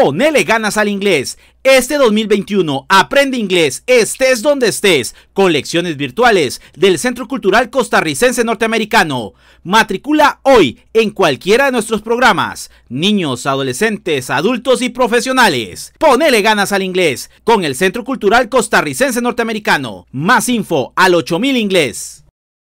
Ponele ganas al inglés. Este 2021 aprende inglés, estés donde estés, Colecciones virtuales del Centro Cultural Costarricense Norteamericano. Matricula hoy en cualquiera de nuestros programas. Niños, adolescentes, adultos y profesionales. Ponele ganas al inglés con el Centro Cultural Costarricense Norteamericano. Más info al 8000 inglés.